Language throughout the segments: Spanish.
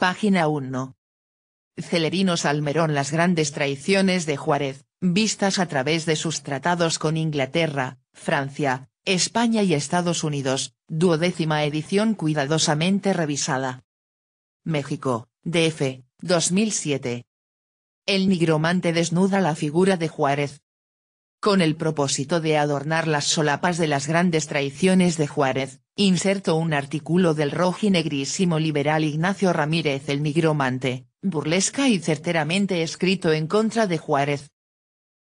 Página 1. Celerino Salmerón Las grandes traiciones de Juárez, vistas a través de sus tratados con Inglaterra, Francia, España y Estados Unidos, duodécima edición cuidadosamente revisada. México, DF, 2007. El nigromante desnuda la figura de Juárez. Con el propósito de adornar las solapas de las grandes traiciones de Juárez, Inserto un artículo del rojinegrísimo liberal Ignacio Ramírez el nigromante, burlesca y certeramente escrito en contra de Juárez.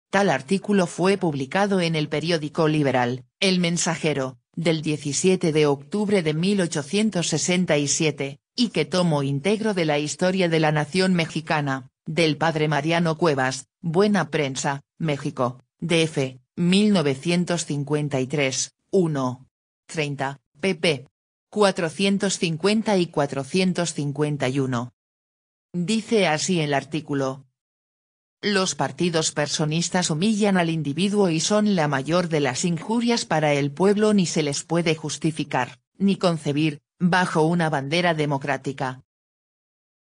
Tal artículo fue publicado en el periódico liberal, El Mensajero, del 17 de octubre de 1867, y que tomo íntegro de la historia de la nación mexicana, del padre Mariano Cuevas, Buena Prensa, México, DF, 1953, 1.30 pp. 450 y 451. Dice así el artículo. Los partidos personistas humillan al individuo y son la mayor de las injurias para el pueblo ni se les puede justificar, ni concebir, bajo una bandera democrática.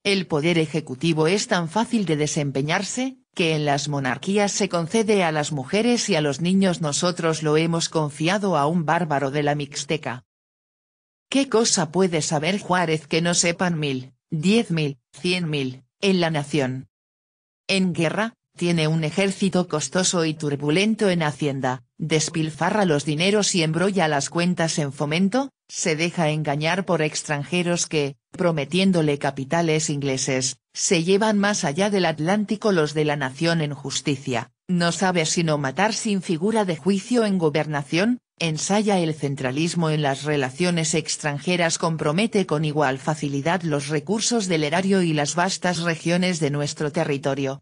El poder ejecutivo es tan fácil de desempeñarse, que en las monarquías se concede a las mujeres y a los niños nosotros lo hemos confiado a un bárbaro de la Mixteca. ¿Qué cosa puede saber Juárez que no sepan mil, diez mil, cien mil, en la nación? En guerra, tiene un ejército costoso y turbulento en Hacienda, despilfarra los dineros y embrolla las cuentas en fomento, se deja engañar por extranjeros que, prometiéndole capitales ingleses, se llevan más allá del Atlántico los de la nación en justicia, no sabe sino matar sin figura de juicio en gobernación, ensaya el centralismo en las relaciones extranjeras compromete con igual facilidad los recursos del erario y las vastas regiones de nuestro territorio.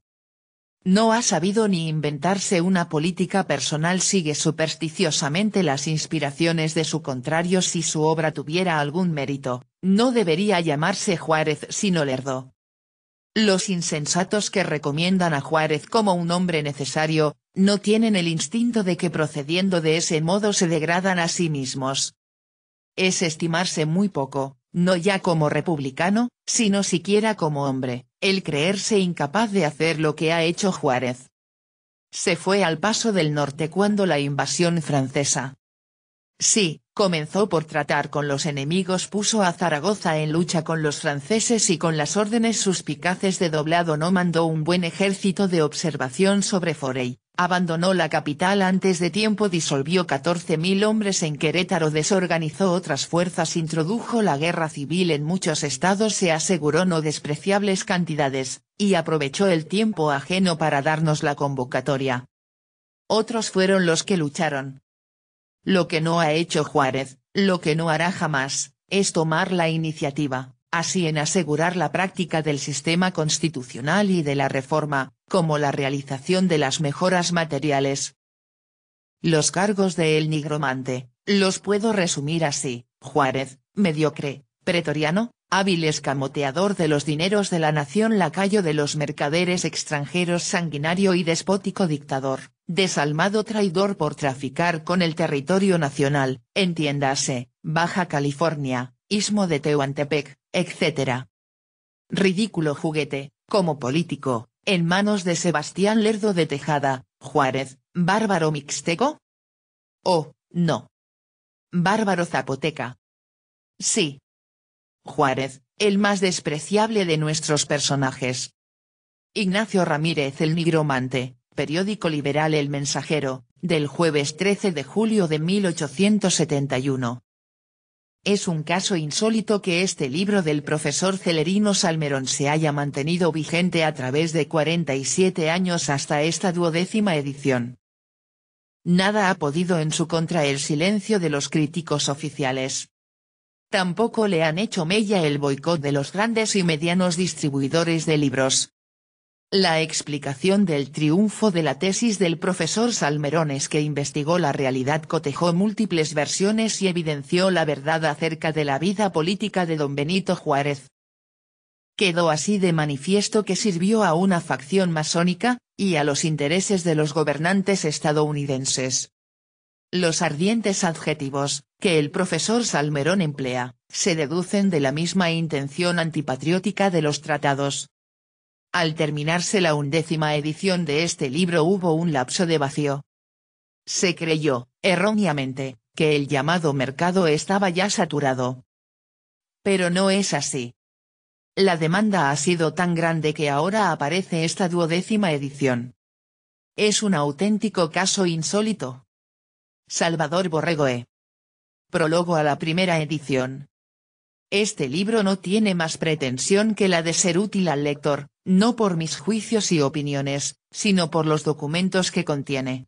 No ha sabido ni inventarse una política personal sigue supersticiosamente las inspiraciones de su contrario si su obra tuviera algún mérito, no debería llamarse Juárez sino Lerdo, los insensatos que recomiendan a Juárez como un hombre necesario, no tienen el instinto de que procediendo de ese modo se degradan a sí mismos. Es estimarse muy poco, no ya como republicano, sino siquiera como hombre, el creerse incapaz de hacer lo que ha hecho Juárez. Se fue al paso del norte cuando la invasión francesa. Sí, Comenzó por tratar con los enemigos puso a Zaragoza en lucha con los franceses y con las órdenes suspicaces de doblado no mandó un buen ejército de observación sobre Forey, abandonó la capital antes de tiempo disolvió 14.000 hombres en Querétaro desorganizó otras fuerzas introdujo la guerra civil en muchos estados se aseguró no despreciables cantidades, y aprovechó el tiempo ajeno para darnos la convocatoria. Otros fueron los que lucharon, lo que no ha hecho Juárez, lo que no hará jamás, es tomar la iniciativa, así en asegurar la práctica del sistema constitucional y de la reforma, como la realización de las mejoras materiales. Los cargos de El Nigromante, los puedo resumir así, Juárez, mediocre, pretoriano, hábil escamoteador de los dineros de la nación lacayo de los mercaderes extranjeros sanguinario y despótico dictador, desalmado traidor por traficar con el territorio nacional, entiéndase, Baja California, Istmo de Tehuantepec, etc. Ridículo juguete, como político, en manos de Sebastián Lerdo de Tejada, Juárez, bárbaro mixteco? Oh, no. Bárbaro zapoteca. Sí, Juárez, el más despreciable de nuestros personajes. Ignacio Ramírez el nigromante, periódico liberal El Mensajero, del jueves 13 de julio de 1871. Es un caso insólito que este libro del profesor Celerino Salmerón se haya mantenido vigente a través de 47 años hasta esta duodécima edición. Nada ha podido en su contra el silencio de los críticos oficiales. Tampoco le han hecho mella el boicot de los grandes y medianos distribuidores de libros. La explicación del triunfo de la tesis del profesor Salmerones que investigó la realidad cotejó múltiples versiones y evidenció la verdad acerca de la vida política de don Benito Juárez. Quedó así de manifiesto que sirvió a una facción masónica, y a los intereses de los gobernantes estadounidenses. Los ardientes adjetivos, que el profesor Salmerón emplea, se deducen de la misma intención antipatriótica de los tratados. Al terminarse la undécima edición de este libro hubo un lapso de vacío. Se creyó, erróneamente, que el llamado mercado estaba ya saturado. Pero no es así. La demanda ha sido tan grande que ahora aparece esta duodécima edición. Es un auténtico caso insólito. Salvador Borregoe. Prólogo a la primera edición. Este libro no tiene más pretensión que la de ser útil al lector, no por mis juicios y opiniones, sino por los documentos que contiene.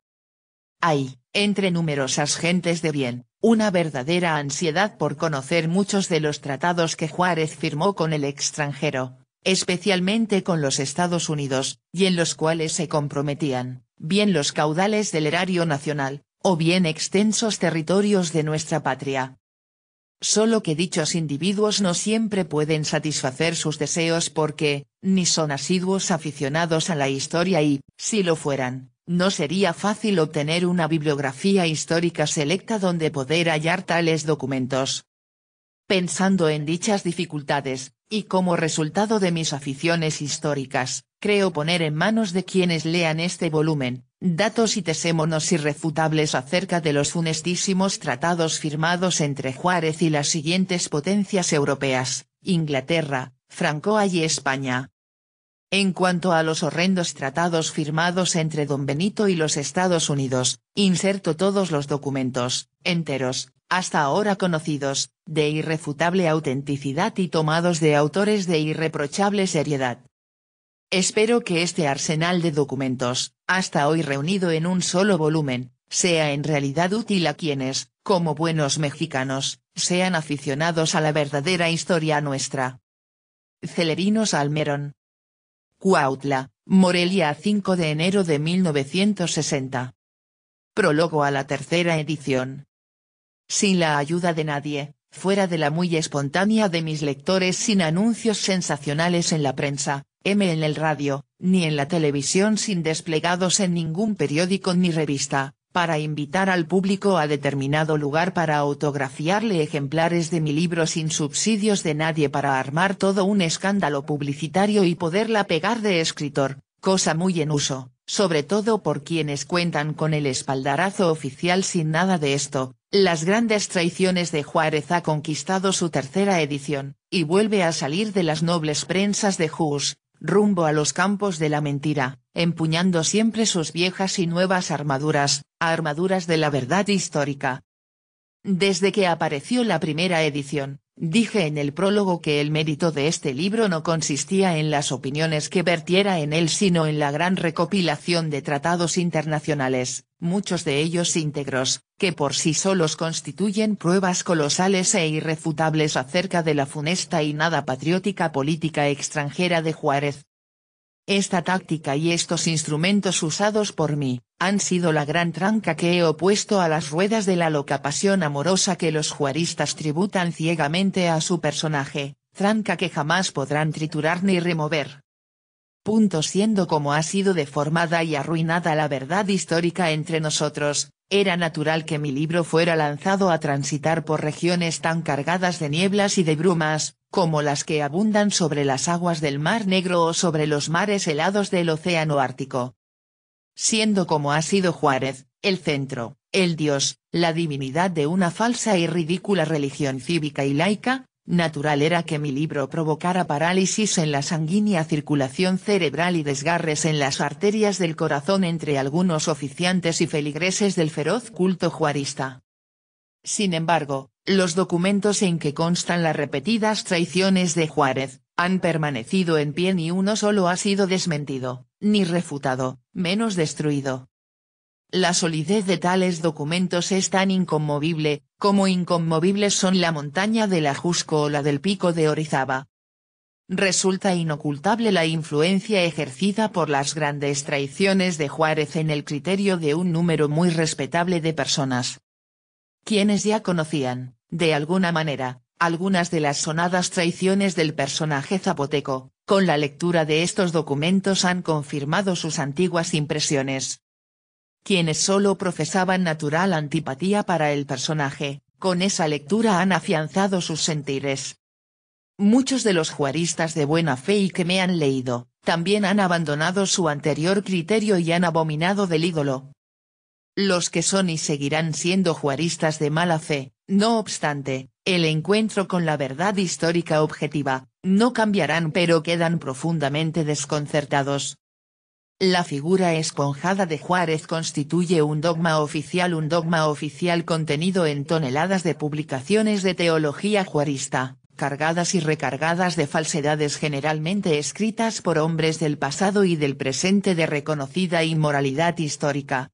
Hay, entre numerosas gentes de bien, una verdadera ansiedad por conocer muchos de los tratados que Juárez firmó con el extranjero, especialmente con los Estados Unidos, y en los cuales se comprometían, bien los caudales del erario nacional, o bien extensos territorios de nuestra patria. Solo que dichos individuos no siempre pueden satisfacer sus deseos porque, ni son asiduos aficionados a la historia y, si lo fueran, no sería fácil obtener una bibliografía histórica selecta donde poder hallar tales documentos. Pensando en dichas dificultades, y como resultado de mis aficiones históricas, creo poner en manos de quienes lean este volumen, datos y tesémonos irrefutables acerca de los funestísimos tratados firmados entre Juárez y las siguientes potencias europeas, Inglaterra, Francoa y España. En cuanto a los horrendos tratados firmados entre don Benito y los Estados Unidos, inserto todos los documentos, enteros, hasta ahora conocidos, de irrefutable autenticidad y tomados de autores de irreprochable seriedad. Espero que este arsenal de documentos, hasta hoy reunido en un solo volumen, sea en realidad útil a quienes, como buenos mexicanos, sean aficionados a la verdadera historia nuestra. Celerinos Almerón. Cuautla, Morelia 5 de enero de 1960. Prólogo a la tercera edición. Sin la ayuda de nadie, fuera de la muy espontánea de mis lectores sin anuncios sensacionales en la prensa, M en el radio, ni en la televisión sin desplegados en ningún periódico ni revista, para invitar al público a determinado lugar para autografiarle ejemplares de mi libro sin subsidios de nadie para armar todo un escándalo publicitario y poderla pegar de escritor, cosa muy en uso, sobre todo por quienes cuentan con el espaldarazo oficial sin nada de esto, Las grandes traiciones de Juárez ha conquistado su tercera edición, y vuelve a salir de las nobles prensas de Hus, rumbo a los campos de la mentira, empuñando siempre sus viejas y nuevas armaduras, armaduras de la verdad histórica. Desde que apareció la primera edición, Dije en el prólogo que el mérito de este libro no consistía en las opiniones que vertiera en él sino en la gran recopilación de tratados internacionales, muchos de ellos íntegros, que por sí solos constituyen pruebas colosales e irrefutables acerca de la funesta y nada patriótica política extranjera de Juárez. Esta táctica y estos instrumentos usados por mí, han sido la gran tranca que he opuesto a las ruedas de la loca pasión amorosa que los juaristas tributan ciegamente a su personaje, tranca que jamás podrán triturar ni remover. Punto siendo como ha sido deformada y arruinada la verdad histórica entre nosotros, era natural que mi libro fuera lanzado a transitar por regiones tan cargadas de nieblas y de brumas, como las que abundan sobre las aguas del Mar Negro o sobre los mares helados del Océano Ártico siendo como ha sido Juárez, el centro, el dios, la divinidad de una falsa y ridícula religión cívica y laica, natural era que mi libro provocara parálisis en la sanguínea circulación cerebral y desgarres en las arterias del corazón entre algunos oficiantes y feligreses del feroz culto juarista. Sin embargo, los documentos en que constan las repetidas traiciones de Juárez, han permanecido en pie ni uno solo ha sido desmentido ni refutado, menos destruido. La solidez de tales documentos es tan inconmovible, como inconmovibles son la montaña del Ajusco o la del pico de Orizaba. Resulta inocultable la influencia ejercida por las grandes traiciones de Juárez en el criterio de un número muy respetable de personas. Quienes ya conocían, de alguna manera, algunas de las sonadas traiciones del personaje zapoteco, con la lectura de estos documentos han confirmado sus antiguas impresiones. Quienes solo profesaban natural antipatía para el personaje, con esa lectura han afianzado sus sentires. Muchos de los juaristas de buena fe y que me han leído, también han abandonado su anterior criterio y han abominado del ídolo. Los que son y seguirán siendo juaristas de mala fe, no obstante, el encuentro con la verdad histórica objetiva, no cambiarán pero quedan profundamente desconcertados. La figura esponjada de Juárez constituye un dogma oficial un dogma oficial contenido en toneladas de publicaciones de teología juarista, cargadas y recargadas de falsedades generalmente escritas por hombres del pasado y del presente de reconocida inmoralidad histórica.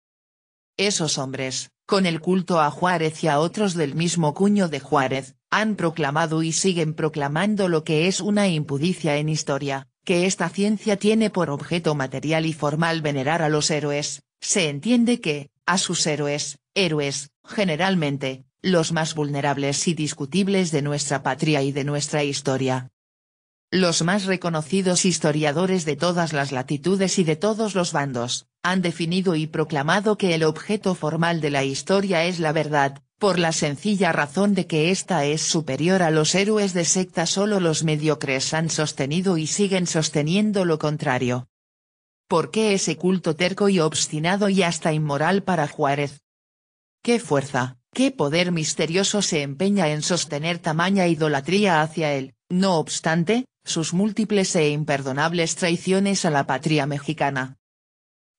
Esos hombres, con el culto a Juárez y a otros del mismo cuño de Juárez, han proclamado y siguen proclamando lo que es una impudicia en historia, que esta ciencia tiene por objeto material y formal venerar a los héroes, se entiende que, a sus héroes, héroes, generalmente, los más vulnerables y discutibles de nuestra patria y de nuestra historia. Los más reconocidos historiadores de todas las latitudes y de todos los bandos, han definido y proclamado que el objeto formal de la historia es la verdad, por la sencilla razón de que esta es superior a los héroes de secta solo los mediocres han sostenido y siguen sosteniendo lo contrario. ¿Por qué ese culto terco y obstinado y hasta inmoral para Juárez? ¿Qué fuerza, qué poder misterioso se empeña en sostener tamaña idolatría hacia él, no obstante, sus múltiples e imperdonables traiciones a la patria mexicana?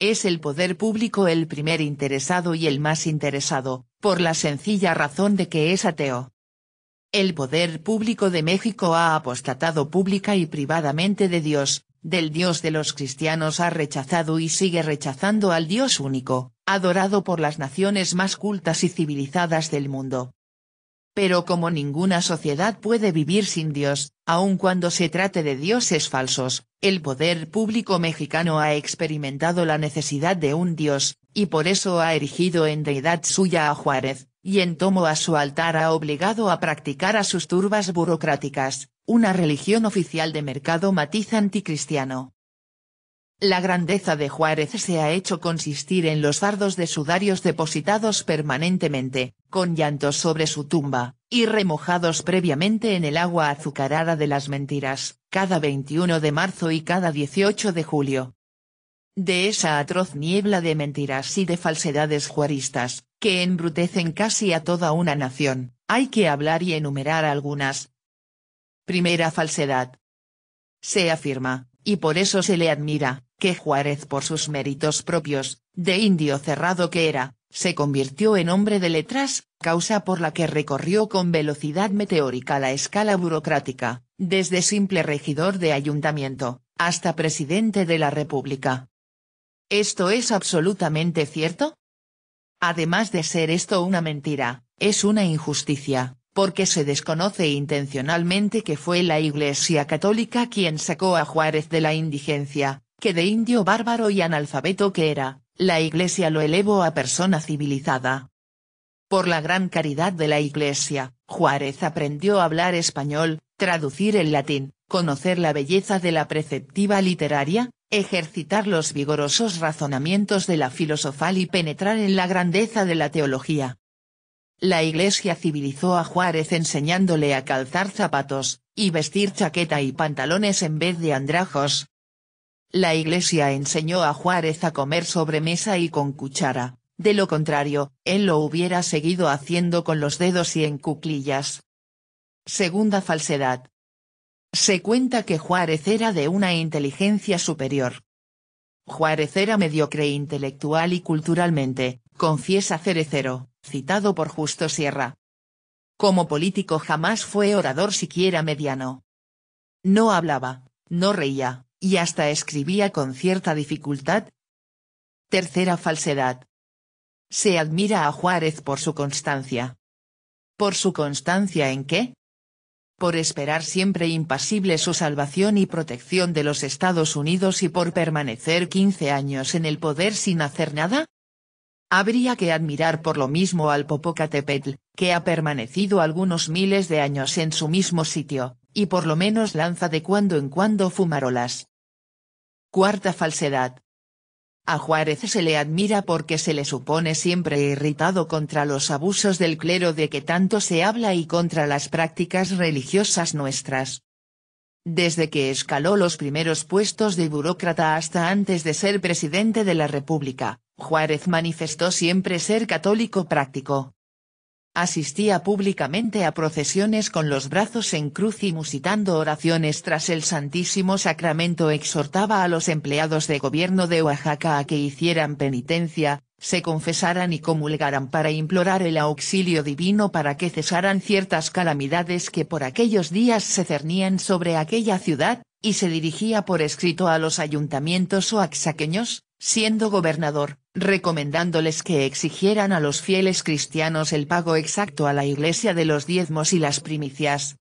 Es el poder público el primer interesado y el más interesado, por la sencilla razón de que es ateo. El poder público de México ha apostatado pública y privadamente de Dios, del Dios de los cristianos ha rechazado y sigue rechazando al Dios único, adorado por las naciones más cultas y civilizadas del mundo. Pero como ninguna sociedad puede vivir sin Dios, aun cuando se trate de dioses falsos, el poder público mexicano ha experimentado la necesidad de un dios, y por eso ha erigido en deidad suya a Juárez, y en tomo a su altar ha obligado a practicar a sus turbas burocráticas, una religión oficial de mercado matiz anticristiano. La grandeza de Juárez se ha hecho consistir en los fardos de sudarios depositados permanentemente, con llantos sobre su tumba, y remojados previamente en el agua azucarada de las mentiras, cada 21 de marzo y cada 18 de julio. De esa atroz niebla de mentiras y de falsedades juaristas, que embrutecen casi a toda una nación, hay que hablar y enumerar algunas. Primera falsedad. Se afirma, y por eso se le admira, que Juárez por sus méritos propios, de indio cerrado que era, se convirtió en hombre de letras, causa por la que recorrió con velocidad meteórica la escala burocrática, desde simple regidor de ayuntamiento, hasta presidente de la República. ¿Esto es absolutamente cierto? Además de ser esto una mentira, es una injusticia, porque se desconoce intencionalmente que fue la Iglesia Católica quien sacó a Juárez de la indigencia, que de indio bárbaro y analfabeto que era, la Iglesia lo elevó a persona civilizada. Por la gran caridad de la Iglesia, Juárez aprendió a hablar español, traducir el latín, conocer la belleza de la preceptiva literaria, ejercitar los vigorosos razonamientos de la filosofal y penetrar en la grandeza de la teología. La Iglesia civilizó a Juárez enseñándole a calzar zapatos, y vestir chaqueta y pantalones en vez de andrajos. La Iglesia enseñó a Juárez a comer sobre mesa y con cuchara, de lo contrario, él lo hubiera seguido haciendo con los dedos y en cuclillas. Segunda falsedad. Se cuenta que Juárez era de una inteligencia superior. Juárez era mediocre intelectual y culturalmente, confiesa Cerecero, citado por Justo Sierra. Como político jamás fue orador siquiera mediano. No hablaba, no reía, y hasta escribía con cierta dificultad. Tercera falsedad. Se admira a Juárez por su constancia. ¿Por su constancia en qué? por esperar siempre impasible su salvación y protección de los Estados Unidos y por permanecer 15 años en el poder sin hacer nada? Habría que admirar por lo mismo al Popocatépetl, que ha permanecido algunos miles de años en su mismo sitio, y por lo menos lanza de cuando en cuando fumarolas. Cuarta falsedad, a Juárez se le admira porque se le supone siempre irritado contra los abusos del clero de que tanto se habla y contra las prácticas religiosas nuestras. Desde que escaló los primeros puestos de burócrata hasta antes de ser presidente de la República, Juárez manifestó siempre ser católico práctico. Asistía públicamente a procesiones con los brazos en cruz y musitando oraciones tras el Santísimo Sacramento exhortaba a los empleados de gobierno de Oaxaca a que hicieran penitencia, se confesaran y comulgaran para implorar el auxilio divino para que cesaran ciertas calamidades que por aquellos días se cernían sobre aquella ciudad, y se dirigía por escrito a los ayuntamientos oaxaqueños, siendo gobernador, recomendándoles que exigieran a los fieles cristianos el pago exacto a la iglesia de los diezmos y las primicias.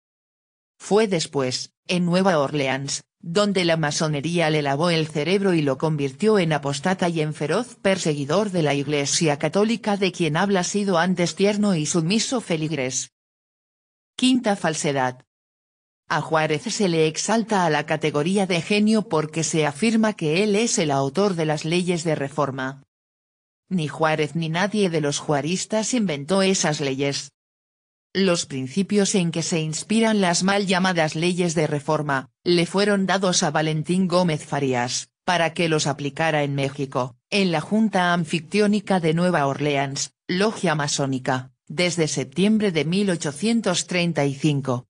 Fue después, en Nueva Orleans, donde la masonería le lavó el cerebro y lo convirtió en apostata y en feroz perseguidor de la Iglesia Católica de quien habla sido antes tierno y sumiso feligres. Quinta falsedad. A Juárez se le exalta a la categoría de genio porque se afirma que él es el autor de las leyes de reforma. Ni Juárez ni nadie de los juaristas inventó esas leyes. Los principios en que se inspiran las mal llamadas leyes de reforma, le fueron dados a Valentín Gómez Farías, para que los aplicara en México, en la Junta Anfictiónica de Nueva Orleans, logia masónica, desde septiembre de 1835.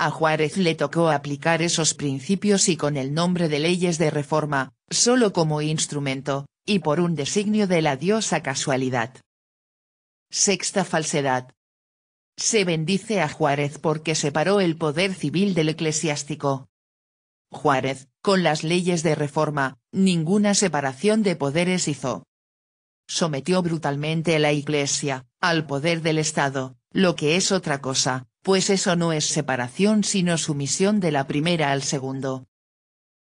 A Juárez le tocó aplicar esos principios y con el nombre de leyes de reforma, solo como instrumento, y por un designio de la diosa casualidad. Sexta falsedad. Se bendice a Juárez porque separó el poder civil del eclesiástico. Juárez, con las leyes de reforma, ninguna separación de poderes hizo. Sometió brutalmente a la Iglesia, al poder del Estado, lo que es otra cosa, pues eso no es separación sino sumisión de la primera al segundo.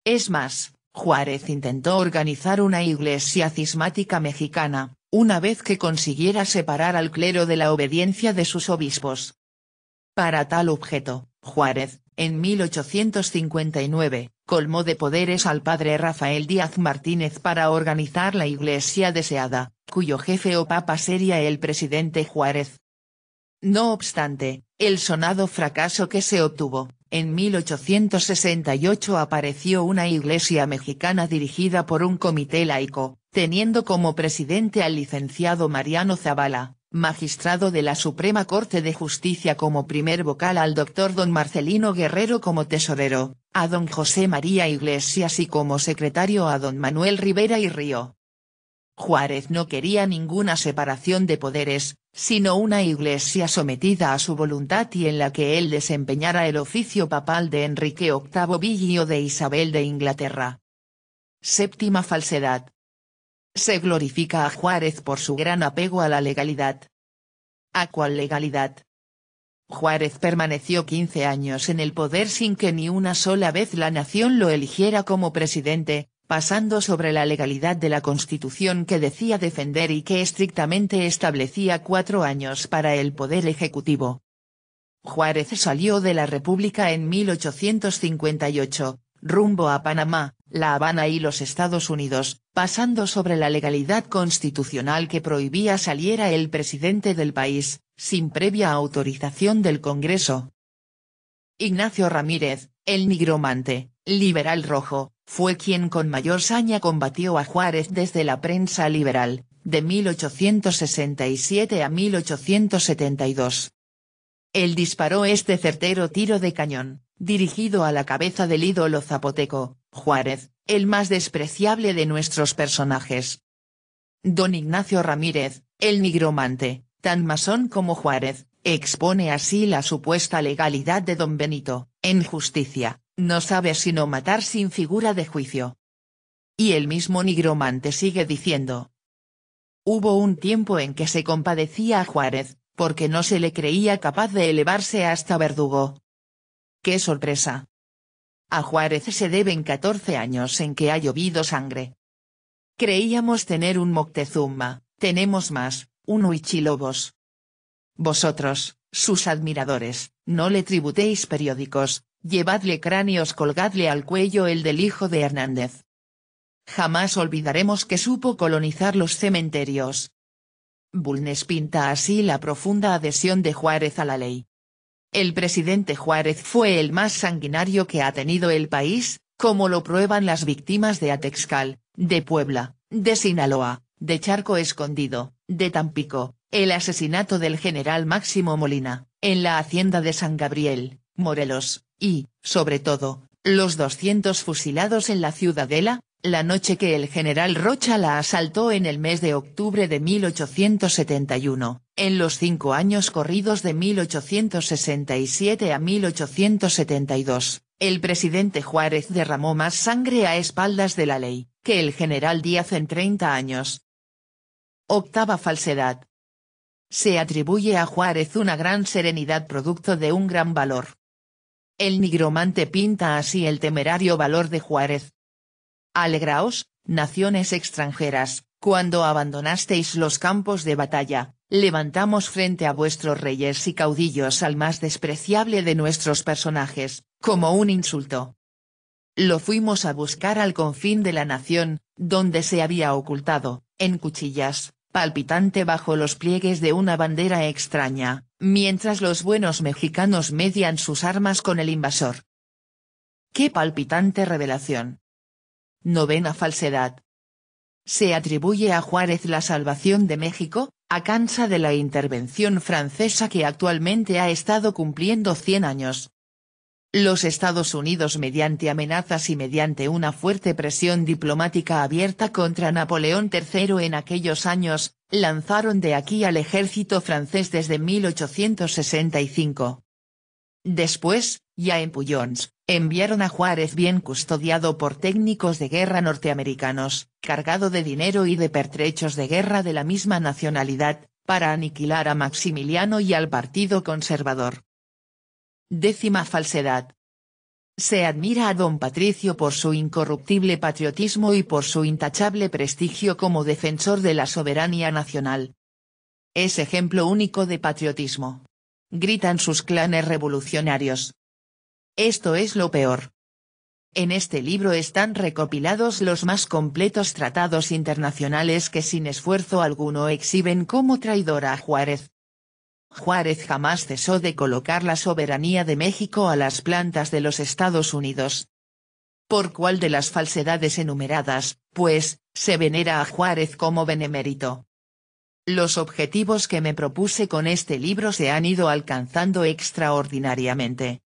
Es más, Juárez intentó organizar una iglesia cismática mexicana, una vez que consiguiera separar al clero de la obediencia de sus obispos. Para tal objeto, Juárez, en 1859, colmó de poderes al padre Rafael Díaz Martínez para organizar la iglesia deseada, cuyo jefe o papa sería el presidente Juárez. No obstante, el sonado fracaso que se obtuvo, en 1868 apareció una iglesia mexicana dirigida por un comité laico, teniendo como presidente al licenciado Mariano Zavala, magistrado de la Suprema Corte de Justicia como primer vocal al doctor don Marcelino Guerrero como tesorero, a don José María Iglesias y como secretario a don Manuel Rivera y Río. Juárez no quería ninguna separación de poderes, sino una iglesia sometida a su voluntad y en la que él desempeñara el oficio papal de Enrique VIII Villio de Isabel de Inglaterra. Séptima falsedad. Se glorifica a Juárez por su gran apego a la legalidad. ¿A cuál legalidad? Juárez permaneció 15 años en el poder sin que ni una sola vez la nación lo eligiera como presidente, pasando sobre la legalidad de la Constitución que decía defender y que estrictamente establecía cuatro años para el Poder Ejecutivo. Juárez salió de la República en 1858, rumbo a Panamá, La Habana y los Estados Unidos, pasando sobre la legalidad constitucional que prohibía saliera el presidente del país, sin previa autorización del Congreso. Ignacio Ramírez, el nigromante, liberal rojo, fue quien con mayor saña combatió a Juárez desde la prensa liberal, de 1867 a 1872. Él disparó este certero tiro de cañón, dirigido a la cabeza del ídolo zapoteco, Juárez, el más despreciable de nuestros personajes. Don Ignacio Ramírez, el nigromante, tan masón como Juárez, expone así la supuesta legalidad de don Benito, en justicia, no sabe sino matar sin figura de juicio. Y el mismo nigromante sigue diciendo. Hubo un tiempo en que se compadecía a Juárez, porque no se le creía capaz de elevarse hasta verdugo. ¡Qué sorpresa! A Juárez se deben 14 años en que ha llovido sangre. Creíamos tener un Moctezuma, tenemos más, un Huichilobos. Vosotros, sus admiradores, no le tributéis periódicos, Llevadle cráneos colgadle al cuello el del hijo de Hernández. Jamás olvidaremos que supo colonizar los cementerios. Bulnes pinta así la profunda adhesión de Juárez a la ley. El presidente Juárez fue el más sanguinario que ha tenido el país, como lo prueban las víctimas de Atexcal, de Puebla, de Sinaloa, de Charco Escondido, de Tampico, el asesinato del general Máximo Molina, en la hacienda de San Gabriel, Morelos, y, sobre todo, los 200 fusilados en la ciudadela, la noche que el general Rocha la asaltó en el mes de octubre de 1871, en los cinco años corridos de 1867 a 1872, el presidente Juárez derramó más sangre a espaldas de la ley, que el general Díaz en 30 años. Octava falsedad. Se atribuye a Juárez una gran serenidad producto de un gran valor, el nigromante pinta así el temerario valor de Juárez. Alegraos, naciones extranjeras, cuando abandonasteis los campos de batalla, levantamos frente a vuestros reyes y caudillos al más despreciable de nuestros personajes, como un insulto. Lo fuimos a buscar al confín de la nación, donde se había ocultado, en cuchillas, palpitante bajo los pliegues de una bandera extraña, mientras los buenos mexicanos median sus armas con el invasor. ¡Qué palpitante revelación! Novena falsedad. Se atribuye a Juárez la salvación de México, a cansa de la intervención francesa que actualmente ha estado cumpliendo 100 años los Estados Unidos mediante amenazas y mediante una fuerte presión diplomática abierta contra Napoleón III en aquellos años, lanzaron de aquí al ejército francés desde 1865. Después, ya en Puyons, enviaron a Juárez bien custodiado por técnicos de guerra norteamericanos, cargado de dinero y de pertrechos de guerra de la misma nacionalidad, para aniquilar a Maximiliano y al Partido Conservador. Décima falsedad. Se admira a don Patricio por su incorruptible patriotismo y por su intachable prestigio como defensor de la soberanía nacional. Es ejemplo único de patriotismo. Gritan sus clanes revolucionarios. Esto es lo peor. En este libro están recopilados los más completos tratados internacionales que sin esfuerzo alguno exhiben como traidora a Juárez. Juárez jamás cesó de colocar la soberanía de México a las plantas de los Estados Unidos. ¿Por cuál de las falsedades enumeradas, pues, se venera a Juárez como benemérito? Los objetivos que me propuse con este libro se han ido alcanzando extraordinariamente.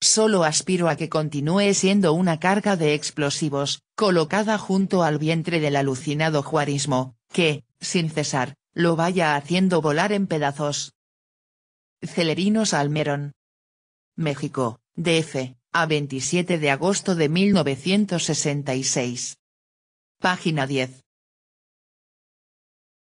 Solo aspiro a que continúe siendo una carga de explosivos, colocada junto al vientre del alucinado juarismo, que, sin cesar, lo vaya haciendo volar en pedazos. Celerinos Almerón. México, DF, a 27 de agosto de 1966. Página 10.